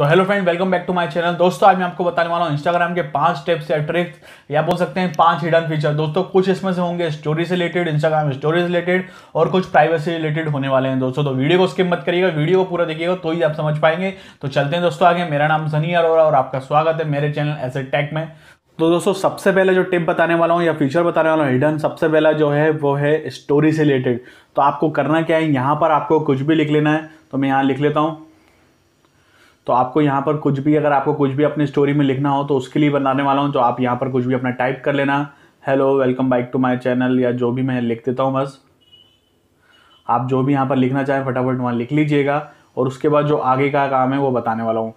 तो hello friend welcome back to my channel दोस्तों आज मैं आपको बताने वाला हूँ इंस्टाग्राम के पांच स्टेप्स या ट्रिक्स या बोल सकते हैं पांच हिडन फीचर दोस्तों कुछ इसमें से होंगे स्टोरी से रिलेटेड इंस्टाग्राम स्टोरी से रिलेटेड और कुछ प्राइवेसी रिलेटेड होने वाले हैं दोस्तों तो वीडियो को स्किप मत करिएगा वीडियो को पूरा देखिएगा तो ही आप समझ पाएंगे तो चलते हैं दोस्तों आगे मेरा नाम सनी अरोरा और आपका स्वागत है मेरे चैनल एस टेक में तो दोस्तों सबसे पहले जो टिप बताने वाला हूँ या फीचर बताने वाला हूँ हिडन सबसे पहला जो है वो है स्टोरी से रिलेटेड तो आपको करना क्या है यहाँ पर आपको कुछ भी लिख लेना है तो मैं यहाँ लिख लेता हूँ तो आपको यहाँ पर कुछ भी अगर आपको कुछ भी अपनी स्टोरी में लिखना हो तो उसके लिए बनाने वाला हूँ तो आप यहाँ पर कुछ भी अपना टाइप कर लेना hello welcome back to my channel या जो भी मैं लिख देता हूँ बस आप जो भी यहाँ पर लिखना चाहें फटाफट वहाँ लिख लीजिएगा और उसके बाद जो आगे का काम है वो बताने वाला हूँ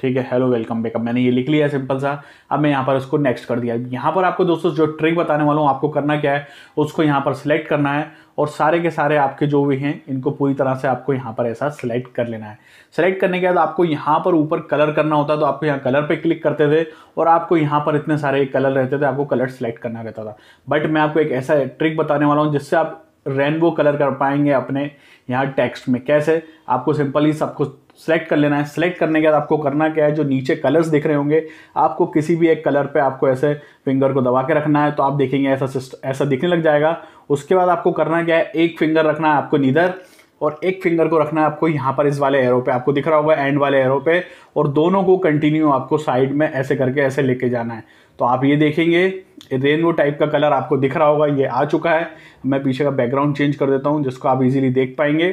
ठीक है हेलो वेलकम बैकअप मैंने ये लिख लिया है सिंपल सा अब मैं यहाँ पर उसको नेक्स्ट कर दिया यहाँ पर आपको दोस्तों जो ट्रिक बताने वाला हूँ आपको करना क्या है उसको यहाँ पर सिलेक्ट करना है और सारे के सारे आपके जो भी हैं इनको पूरी तरह से आपको यहाँ पर ऐसा सिलेक्ट कर लेना है सिलेक्ट करने के बाद आपको यहाँ पर ऊपर कलर करना होता तो आपको यहाँ कलर पर क्लिक करते थे और आपको यहाँ पर इतने सारे कलर रहते थे आपको कलर सेलेक्ट करना रहता था बट मैं आपको एक ऐसा ट्रिक बताने वाला हूँ जिससे आप रेनबो कलर कर पाएंगे अपने यहाँ टेक्स्ट में कैसे आपको सिंपली सब कुछ सेलेक्ट कर लेना है सेलेक्ट करने के बाद आपको करना क्या है जो नीचे कलर्स दिख रहे होंगे आपको किसी भी एक कलर पे आपको ऐसे फिंगर को दबा के रखना है तो आप देखेंगे ऐसा ऐसा दिखने लग जाएगा उसके बाद आपको करना क्या है एक फिंगर रखना है आपको नीधर और एक फिंगर को रखना है आपको यहाँ पर इस वाले एरो पे आपको दिख रहा होगा एंड वाले एरो पे और दोनों को कंटिन्यू आपको साइड में ऐसे करके ऐसे लेके जाना है तो आप ये देखेंगे रेनबो टाइप का कलर आपको दिख रहा होगा ये आ चुका है मैं पीछे का बैकग्राउंड चेंज कर देता हूँ जिसको आप इजीली देख पाएंगे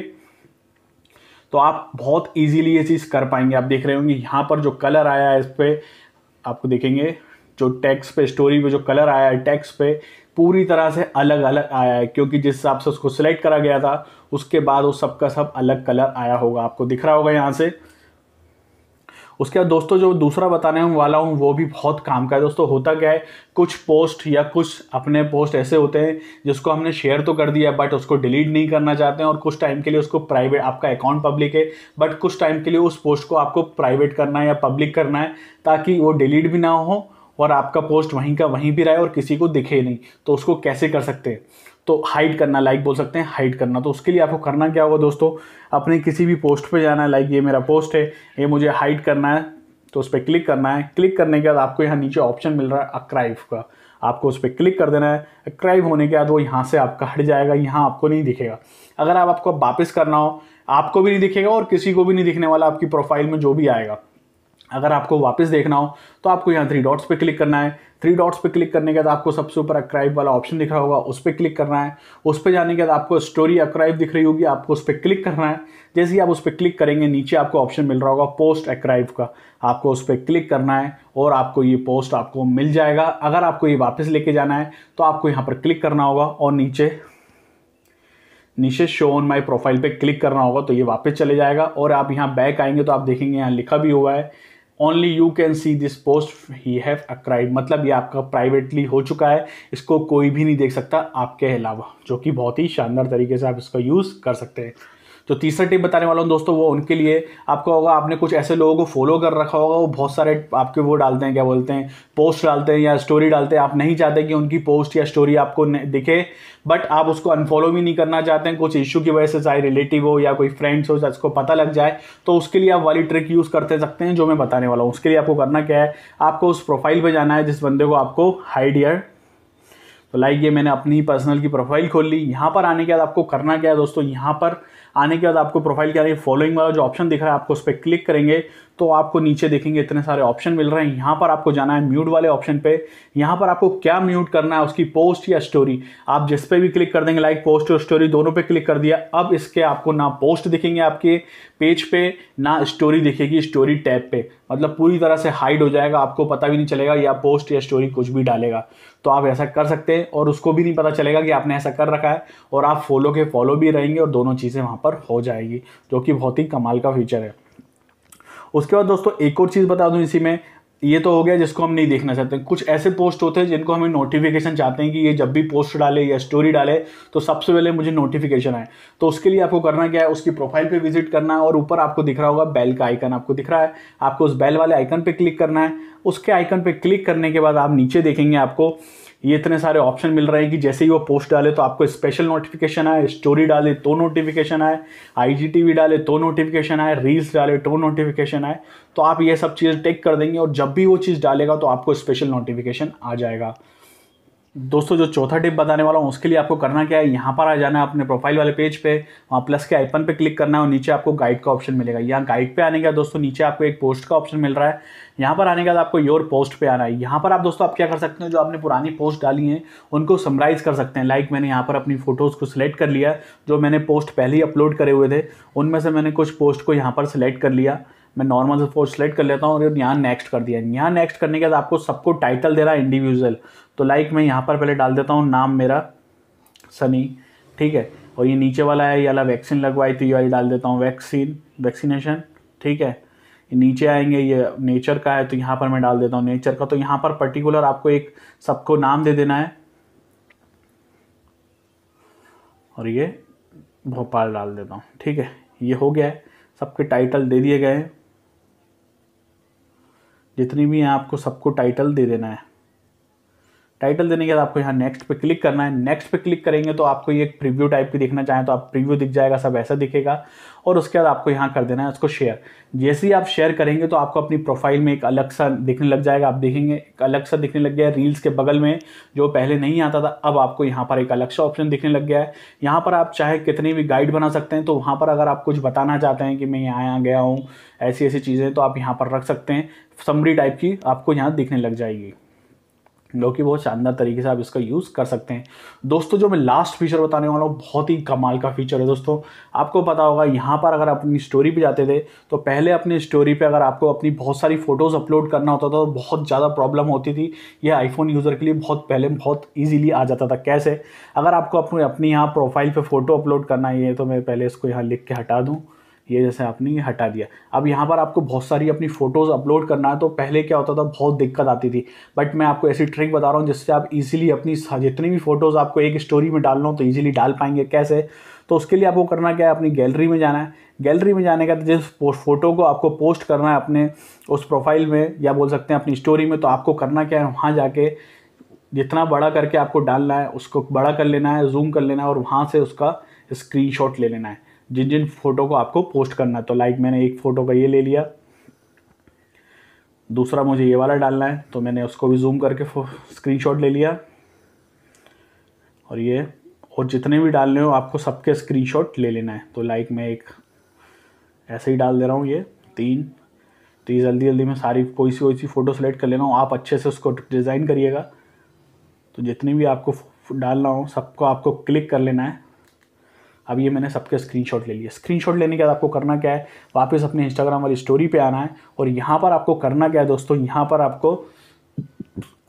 तो आप बहुत ईजीली ये चीज़ कर पाएंगे आप देख रहे होंगे यहाँ पर जो कलर आया है इस पर आपको देखेंगे जो टैक्स पे स्टोरी पे जो कलर आया है टैक्स पे पूरी तरह से अलग अलग आया है क्योंकि जिस हिसाब से उसको सिलेक्ट करा गया था उसके बाद वो सबका सब अलग कलर आया होगा आपको दिख रहा होगा यहाँ से उसके बाद दोस्तों जो दूसरा बताने वाला हूँ वो भी बहुत काम का है दोस्तों होता क्या है कुछ पोस्ट या कुछ अपने पोस्ट ऐसे होते हैं जिसको हमने शेयर तो कर दिया बट उसको डिलीट नहीं करना चाहते हैं और कुछ टाइम के लिए उसको प्राइवेट आपका अकाउंट पब्लिक है बट कुछ टाइम के लिए उस पोस्ट को आपको प्राइवेट करना है या पब्लिक करना है ताकि वो डिलीट भी ना हो और आपका पोस्ट वहीं का वहीं भी रहे और किसी को दिखे नहीं तो उसको कैसे कर सकते हैं तो हाइड करना लाइक बोल सकते हैं हाइड करना तो उसके लिए आपको करना क्या होगा दोस्तों अपने किसी भी पोस्ट पे जाना है लाइक ये मेरा पोस्ट है ये मुझे हाइड करना है तो उस पर क्लिक करना है क्लिक करने के बाद आपको यहाँ नीचे ऑप्शन मिल रहा है अक्राइव का आपको उस पर क्लिक कर देना है अक्राइव होने के बाद वो यहाँ से आपका हट जाएगा यहाँ आपको नहीं दिखेगा अगर आप आपको वापस करना हो आपको भी नहीं दिखेगा और किसी को भी नहीं दिखने वाला आपकी प्रोफाइल में जो भी आएगा अगर आपको वापस देखना हो तो आपको यहाँ थ्री डॉट्स पे क्लिक करना है थ्री डॉट्स पे क्लिक करने के बाद आपको सबसे ऊपर अक्राइब वाला ऑप्शन दिख रहा होगा उस पर क्लिक करना है उस पर जाने के बाद आपको स्टोरी अक्राइब दिख रही होगी आपको उस पर क्लिक करना है जैसे ही आप उस पर क्लिक करेंगे नीचे आपको ऑप्शन मिल रहा होगा पोस्ट अक्राइब का आपको उस पर क्लिक करना है और आपको ये पोस्ट आपको मिल जाएगा अगर आपको ये वापस लेके जाना है तो आपको यहाँ पर क्लिक करना होगा और नीचे नीचे शो ऑन माई प्रोफाइल पे क्लिक करना होगा तो ये वापस चले जाएगा और आप यहाँ बैक आएंगे तो आप देखेंगे यहाँ लिखा भी हुआ है only you can see this post he have acquired मतलब ये आपका प्राइवेटली हो चुका है इसको कोई भी नहीं देख सकता आपके अलावा जो कि बहुत ही शानदार तरीके से आप इसका यूज़ कर सकते हैं जो तो तीसरा टिप बताने वाला हूँ दोस्तों वो उनके लिए आपको होगा आपने कुछ ऐसे लोगों को फॉलो कर रखा होगा वो बहुत सारे आपके वो डालते हैं क्या बोलते हैं पोस्ट डालते हैं या स्टोरी डालते हैं आप नहीं चाहते कि उनकी पोस्ट या स्टोरी आपको दिखे बट आप उसको अनफॉलो भी नहीं करना चाहते हैं कुछ इशू की वजह से चाहे रिलेटिव हो या कोई फ्रेंड्स हो उसको पता लग जाए तो उसके लिए आप वाली ट्रिक यूज़ करते सकते हैं जो मैं बताने वाला हूँ उसके लिए आपको करना क्या है आपको उस प्रोफाइल पर जाना है जिस बंदे को आपको हाइड ईयर तो लाइक ये मैंने अपनी पर्सनल की प्रोफाइल खोल ली यहाँ पर आने के बाद आपको करना क्या है दोस्तों यहाँ पर आने के बाद आपको प्रोफाइल के आगे फॉलोइंग वाला जो ऑप्शन दिख रहा है आपको उस पर क्लिक करेंगे तो आपको नीचे देखेंगे इतने सारे ऑप्शन मिल रहे हैं यहाँ पर आपको जाना है म्यूट वाले ऑप्शन पे यहाँ पर आपको क्या म्यूट करना है उसकी पोस्ट या स्टोरी आप जिस पे भी क्लिक कर देंगे लाइक पोस्ट और स्टोरी दोनों पे क्लिक कर दिया अब इसके आपको ना पोस्ट दिखेंगे आपके पेज पे ना स्टोरी दिखेगी स्टोरी टैब पे मतलब पूरी तरह से हाइड हो जाएगा आपको पता भी नहीं चलेगा या पोस्ट या स्टोरी कुछ भी डालेगा तो आप ऐसा कर सकते हैं और उसको भी नहीं पता चलेगा कि आपने ऐसा कर रखा है और आप फॉलो के फॉलो भी रहेंगे और दोनों चीज़ें वहाँ पर पर हो जाएगी जो कि बहुत ही कमाल का फीचर है उसके बाद दोस्तों एक और चीज़ बता दूँ इसी में ये तो हो गया जिसको हम नहीं देखना चाहते कुछ ऐसे पोस्ट होते हैं जिनको हमें नोटिफिकेशन चाहते हैं कि ये जब भी पोस्ट डाले या स्टोरी डाले तो सबसे पहले मुझे नोटिफिकेशन आए तो उसके लिए आपको करना क्या है उसकी प्रोफाइल पे विजिट करना है और ऊपर आपको दिख रहा होगा बेल का आइकन आपको दिख रहा है आपको उस बेल वाले आइकन पर क्लिक करना है उसके आइकन पर क्लिक करने के बाद आप नीचे देखेंगे आपको ये इतने सारे ऑप्शन मिल रहे हैं कि जैसे ही वो पोस्ट डाले तो आपको स्पेशल नोटिफिकेशन आए स्टोरी डाले तो नोटिफिकेशन आए आईजीटीवी डाले तो नोटिफिकेशन आए रील्स डाले तो नोटिफिकेशन आए तो आप ये सब चीज़ टेक कर देंगे और जब भी वो चीज़ डालेगा तो आपको स्पेशल नोटिफिकेशन आ जाएगा दोस्तों जो चौथा टिप बताने वाला हूँ उसके लिए आपको करना क्या है यहाँ पर आ जाना है अपने प्रोफाइल वाले पेज पे वहाँ प्लस के आइकन पे क्लिक करना है और नीचे आपको गाइड का ऑप्शन मिलेगा यहाँ गाइड पे आने का दोस्तों नीचे आपको एक पोस्ट का ऑप्शन मिल रहा है यहाँ पर आने के बाद आपको योर पोस्ट पे आना है यहाँ पर आप दोस्तों आप क्या कर सकते हैं जो आपने पुरानी पोस्ट डाली है उनको समराइज़ कर सकते हैं लाइक मैंने यहाँ पर अपनी फोटोज़ को सिलेक्ट कर लिया जो मैंने पोस्ट पहले ही अपलोड करे हुए थे उनमें से मैंने कुछ पोस्ट को यहाँ पर सिलेक्ट कर लिया मैं नॉर्मल से फोर सेलेक्ट कर लेता हूँ और यहाँ नेक्स्ट कर दिया यहाँ नेक्स्ट करने के बाद आपको सबको टाइटल दे रहा है इंडिविजुअल तो लाइक मैं यहाँ पर पहले डाल देता हूँ नाम मेरा सनी ठीक है और ये नीचे वाला है ये वाला वैक्सीन लगवाई तो ये वाली डाल देता हूँ वैक्सीन वैक्सीनेशन ठीक है नीचे आएंगे ये नेचर का है तो यहाँ पर मैं डाल देता हूँ नेचर का तो यहाँ पर पर्टिकुलर आपको एक सबको नाम दे देना है और ये भोपाल डाल देता हूँ ठीक है ये हो गया है सबके टाइटल दे दिए गए हैं जितनी भी हैं आपको सबको टाइटल दे देना है टाइटल देने के बाद आपको यहाँ नेक्स्ट पे क्लिक करना है नेक्स्ट पे क्लिक करेंगे तो आपको ये प्रीव्यू टाइप की देखना चाहें तो आप प्रीव्यू दिख जाएगा सब ऐसा दिखेगा और उसके बाद आपको यहाँ कर देना है उसको शेयर जैसे ही आप शेयर करेंगे तो आपको अपनी प्रोफाइल में एक अलग सा दिखने लग जाएगा आप देखेंगे एक अलग सा दिखने लग गया है रील्स के बगल में जो पहले नहीं आता था अब आपको यहाँ पर एक अलग सा ऑप्शन दिखने लग गया है यहाँ पर आप चाहे कितने भी गाइड बना सकते हैं तो वहाँ पर अगर आप कुछ बताना चाहते हैं कि मैं यहाँ यहाँ गया हूँ ऐसी ऐसी चीज़ें तो आप यहाँ पर रख सकते हैं समरी टाइप की आपको यहाँ दिखने लग जाएगी जो कि बहुत शानदार तरीके से आप इसका यूज़ कर सकते हैं दोस्तों जो मैं लास्ट फीचर बताने वाला हूँ बहुत ही कमाल का फीचर है दोस्तों आपको पता होगा यहाँ पर अगर अपनी स्टोरी पे जाते थे तो पहले अपनी स्टोरी पे अगर आपको अपनी बहुत सारी फ़ोटोज़ अपलोड करना होता था तो बहुत ज़्यादा प्रॉब्लम होती थी यह आईफोन यूज़र के लिए बहुत पहले बहुत ईजिली आ जाता था कैसे अगर आपको अपने अपनी यहाँ प्रोफाइल पर फ़ोटो अपलोड करना है तो मैं पहले इसको यहाँ लिख के हटा दूँ ये जैसे आपने ये हटा दिया अब यहाँ पर आपको बहुत सारी अपनी फ़ोटोज़ अपलोड करना है तो पहले क्या होता था बहुत दिक्कत आती थी बट मैं आपको ऐसी ट्रिक बता रहा हूँ जिससे आप इजीली अपनी जितनी भी फ़ोटोज़ आपको एक स्टोरी में डालना हो तो ईजिली डाल पाएंगे कैसे तो उसके लिए आपको करना क्या है अपनी गैलरी में जाना है गैलरी में जाने का जिस फोटो को आपको पोस्ट करना है अपने उस प्रोफाइल में या बोल सकते हैं अपनी स्टोरी में तो आपको करना क्या है वहाँ जाके जितना बड़ा करके आपको डालना है उसको बड़ा कर लेना है जूम कर लेना है और वहाँ से उसका स्क्रीनशॉट ले लेना है जिन जिन फ़ोटो को आपको पोस्ट करना है तो लाइक मैंने एक फ़ोटो का ये ले लिया दूसरा मुझे ये वाला डालना है तो मैंने उसको भी जूम करके स्क्रीनशॉट ले लिया और ये और जितने भी डालने हो आपको सबके स्क्रीनशॉट ले लेना है तो लाइक मैं एक ऐसे ही डाल दे रहा हूँ ये तीन तो ये जल्दी जल्दी मैं सारी कोई सी कोई सी फ़ोटो सेलेक्ट कर लेना हूँ आप अच्छे से उसको डिज़ाइन करिएगा तो जितनी भी आपको डालना हो सबको आपको क्लिक कर लेना है अब ये मैंने सबके स्क्रीनशॉट ले लिया स्क्रीनशॉट लेने के बाद आपको करना क्या है वापस अपने इंस्टाग्राम वाली स्टोरी पे आना है और यहाँ पर आपको करना क्या है दोस्तों यहाँ पर आपको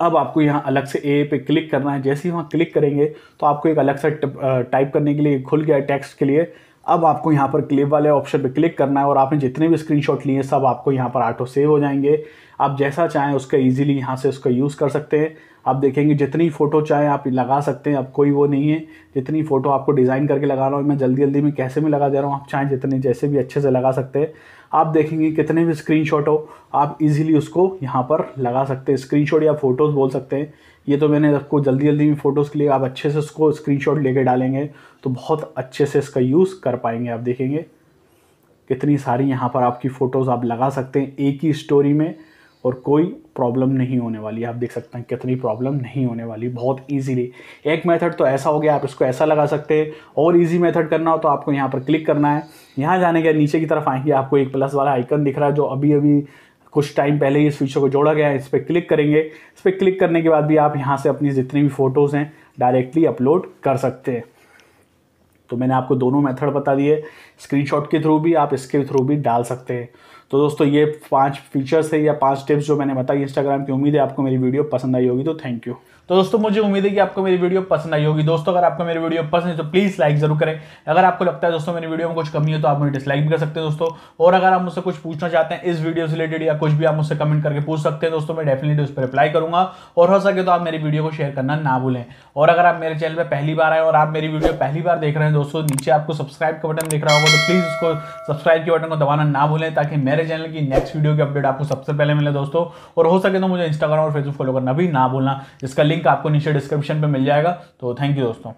अब आपको यहाँ अलग से ए पे क्लिक करना है जैसे ही वहाँ क्लिक करेंगे तो आपको एक अलग सा टाइप करने के लिए खुल गया है टेक्स्ट के लिए अब आपको यहाँ पर क्लिप वाले ऑप्शन पे क्लिक करना है और आपने जितने भी स्क्रीनशॉट लिए सब आपको यहाँ पर ऑटो सेव हो जाएंगे आप जैसा चाहें उसका इजीली यहाँ से उसका यूज़ कर सकते हैं आप देखेंगे जितनी फ़ोटो चाहे आप लगा सकते हैं अब कोई वो नहीं है जितनी फ़ोटो आपको डिज़ाइन करके लगा रहा हूँ मैं जल्दी जल्दी में कैसे में लगा दे रहा हूँ आप चाहें जितने जैसे भी अच्छे से लगा सकते हैं आप देखेंगे कितने भी स्क्रीन हो आप इजीली उसको यहाँ पर लगा सकते हैं स्क्रीन या फ़ोटोज़ बोल सकते हैं ये तो मैंने आपको जल्दी जल्दी में फ़ोटोज़ के लिए आप अच्छे से उसको स्क्रीन लेके डालेंगे तो बहुत अच्छे से इसका यूज़ कर पाएंगे आप देखेंगे कितनी सारी यहाँ पर आपकी फ़ोटोज़ आप लगा सकते हैं एक ही स्टोरी में और कोई प्रॉब्लम नहीं होने वाली आप देख सकते हैं कितनी प्रॉब्लम नहीं होने वाली बहुत ईजीली एक मेथड तो ऐसा हो गया आप इसको ऐसा लगा सकते हैं और ईजी मेथड करना हो तो आपको यहाँ पर क्लिक करना है यहाँ जाने के नीचे की तरफ आएंगे आपको एक प्लस वाला आइकन दिख रहा है जो अभी अभी कुछ टाइम पहले ही इस फीचर को जोड़ा गया है इस पर क्लिक करेंगे इस पर क्लिक करने के बाद भी आप यहाँ से अपनी जितनी भी फ़ोटोज़ हैं डायरेक्टली अपलोड कर सकते हैं तो मैंने आपको दोनों मेथड बता दिए स्क्रीनशॉट के थ्रू भी आप इसके थ्रू भी डाल सकते हैं तो दोस्तों ये पांच फीचर्स है या पांच टिप्स जो मैंने बताई इंस्टाग्राम की उम्मीद है आपको मेरी वीडियो पसंद आई होगी तो थैंक यू तो दोस्तों मुझे उम्मीद है कि आपको मेरी वीडियो पसंद आई होगी दोस्तों अगर आपको मेरी वीडियो पसंद है तो प्लीज़ लाइक जरूर करें अगर आपको लगता है दोस्तों मेरी वीडियो में कुछ कमी हो तो आप मुझे डिसलाइक भी कर सकते हैं दोस्तों और अगर आप मुझसे कुछ पूछना चाहते हैं इस वीडियो से रिलेटेड या कुछ भी आप मुझसे कमेंट करके पूछ सकते हैं दोस्तों मैं डेफिनेटली उस पर रिप्लाई करूंगा और हो सके तो आप मेरी वीडियो को शेयर करना ना भूलें और अगर आप मेरे चैनल पर पहली बार आए और आप मेरी वीडियो पहली बार देख रहे हैं दोस्तों नीचे आपको सब्सक्राइब का बटन देख रहा होगा तो प्लीज़ उसको सब्सक्राइब के बटन को दबाना ना भूलें ताकि मेरे चैनल की नेक्स्ट वीडियो की अपडेट आपको सबसे पहले मिले दोस्तों और हो सके तो मुझे इंस्टाग्राम और फेसबुक फॉलो करना भी ना भूलना इसका लिंक लिंक आपको नीचे डिस्क्रिप्शन पे मिल जाएगा तो थैंक यू दोस्तों